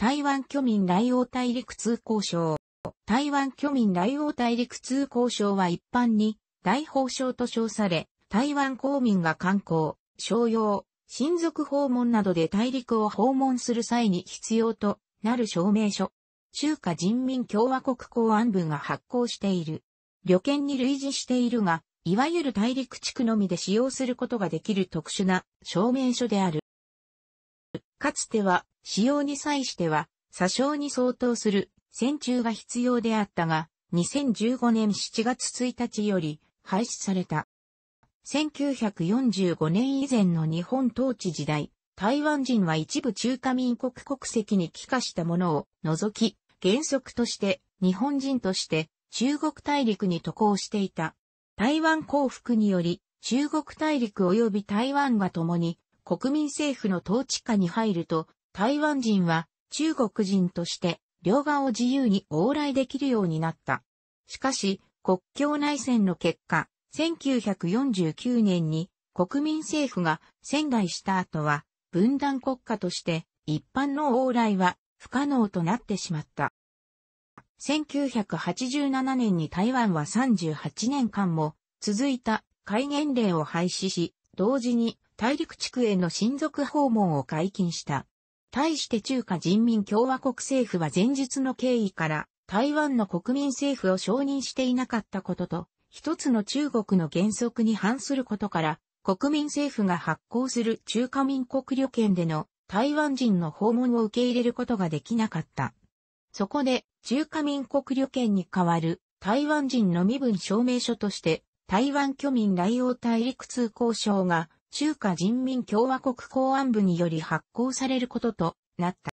台湾居民来往大陸通行証。台湾居民来往大陸通行証は一般に大法省と称され、台湾公民が観光、商用、親族訪問などで大陸を訪問する際に必要となる証明書。中華人民共和国公安部が発行している。旅券に類似しているが、いわゆる大陸地区のみで使用することができる特殊な証明書である。かつては、使用に際しては、詐称に相当する、戦中が必要であったが、2015年7月1日より廃止された。1945年以前の日本統治時代、台湾人は一部中華民国国籍に帰化したものを除き、原則として日本人として中国大陸に渡航していた。台湾降伏により中国大陸及び台湾が共に国民政府の統治下に入ると、台湾人は中国人として両側を自由に往来できるようになった。しかし、国境内戦の結果、1949年に国民政府が仙台した後は、分断国家として一般の往来は不可能となってしまった。1987年に台湾は38年間も続いた戒厳令を廃止し、同時に大陸地区への親族訪問を解禁した。対して中華人民共和国政府は前述の経緯から台湾の国民政府を承認していなかったことと、一つの中国の原則に反することから、国民政府が発行する中華民国旅券での台湾人の訪問を受け入れることができなかった。そこで、中華民国旅券に代わる台湾人の身分証明書として、台湾居民来往大陸通行証が中華人民共和国公安部により発行されることとなった。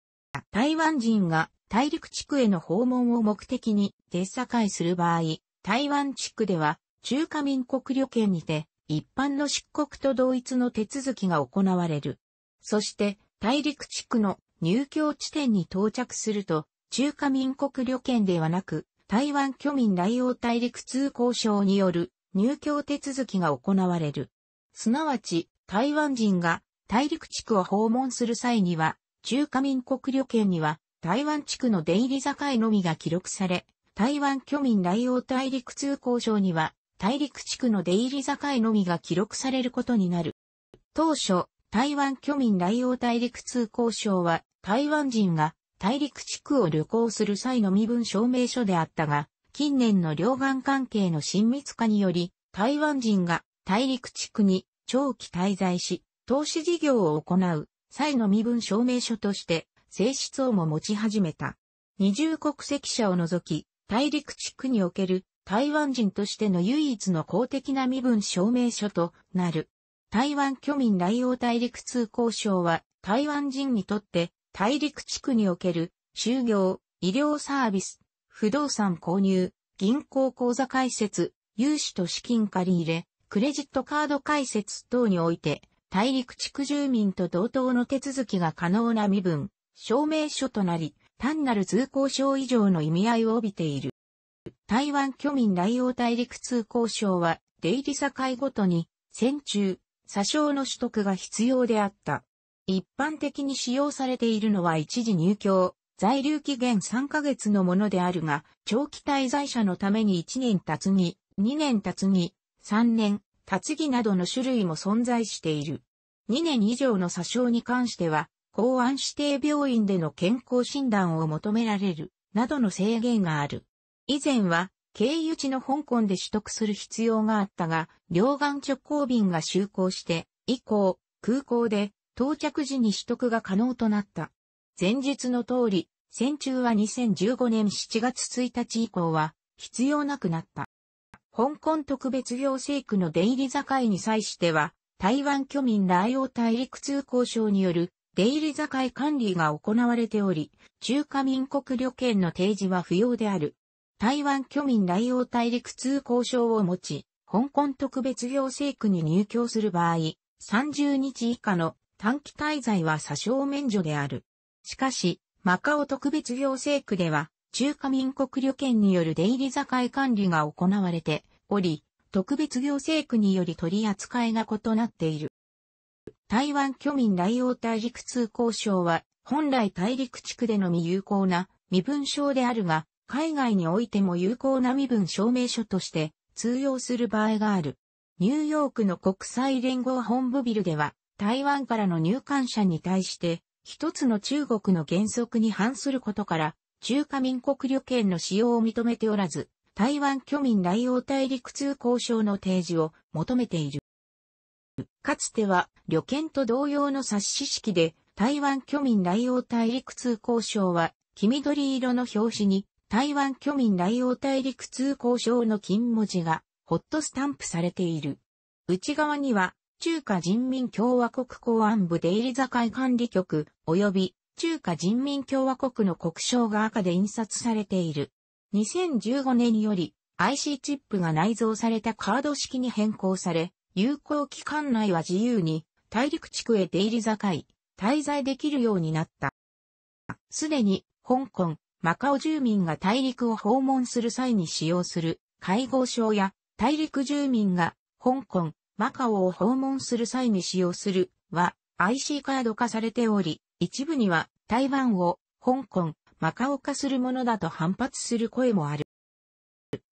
台湾人が大陸地区への訪問を目的に出会する場合、台湾地区では中華民国旅券にて一般の出国と同一の手続きが行われる。そして大陸地区の入境地点に到着すると中華民国旅券ではなく台湾居民来往大陸通行証による入境手続きが行われる。すなわち、台湾人が大陸地区を訪問する際には、中華民国旅券には、台湾地区の出入り境のみが記録され、台湾居民来往大陸通行証には、大陸地区の出入り境のみが記録されることになる。当初、台湾居民来往大陸通行証は、台湾人が大陸地区を旅行する際の身分証明書であったが、近年の両岸関係の親密化により、台湾人が大陸地区に長期滞在し、投資事業を行う際の身分証明書として性質をも持ち始めた。二重国籍者を除き、大陸地区における台湾人としての唯一の公的な身分証明書となる。台湾居民来往大陸通行省は台湾人にとって大陸地区における就業、医療サービス、不動産購入、銀行口座開設、融資と資金借り入れ、クレジットカード開設等において、大陸地区住民と同等の手続きが可能な身分、証明書となり、単なる通行証以上の意味合いを帯びている。台湾居民来洋大陸通行証は、出入り境ごとに、戦中、詐称の取得が必要であった。一般的に使用されているのは一時入居、在留期限3ヶ月のものであるが、長期滞在者のために1年経つに、2年経つに、3年、立木などの種類も存在している。2年以上の詐称に関しては、公安指定病院での健康診断を求められる、などの制限がある。以前は、経由地の香港で取得する必要があったが、両岸直行便が就航して、以降、空港で到着時に取得が可能となった。前述の通り、戦中は2015年7月1日以降は必要なくなった。香港特別行政区の出入り境に際しては、台湾居民来愛大陸通行省による出入り境管理が行われており、中華民国旅券の提示は不要である。台湾居民来用大陸通行証を持ち、香港特別行政区に入居する場合、30日以下の短期滞在は詐称免除である。しかし、マカオ特別行政区では、中華民国旅券による出入り境管理が行われており、特別行政区により取り扱いが異なっている。台湾居民来往大陸通行証は、本来大陸地区でのみ有効な身分証であるが、海外においても有効な身分証明書として通用する場合がある。ニューヨークの国際連合本部ビルでは、台湾からの入管者に対して、一つの中国の原則に反することから、中華民国旅券の使用を認めておらず、台湾居民来応大陸通交渉の提示を求めている。かつては旅券と同様の冊子式で台湾居民来応大陸通交渉は黄緑色の表紙に台湾居民来応大陸通交渉の金文字がホットスタンプされている。内側には中華人民共和国公安部出入り境管理局及び中華人民共和国の国章が赤で印刷されている。2015年より IC チップが内蔵されたカード式に変更され、有効期間内は自由に大陸地区へ出入り境、滞在できるようになった。すでに香港、マカオ住民が大陸を訪問する際に使用する会合証や大陸住民が香港、マカオを訪問する際に使用するは IC カード化されており、一部には台湾を香港、マカオ化するものだと反発する声もある。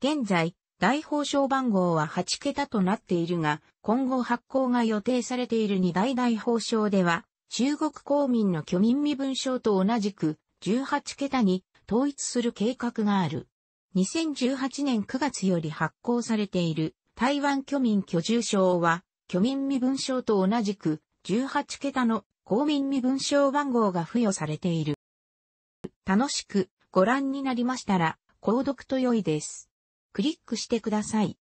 現在、大報奨番号は8桁となっているが、今後発行が予定されている二大大報奨では、中国公民の居民身分証と同じく18桁に統一する計画がある。2018年9月より発行されている台湾居民居住証は、居民身分証と同じく18桁の公民身分証番号が付与されている。楽しくご覧になりましたら、購読と良いです。クリックしてください。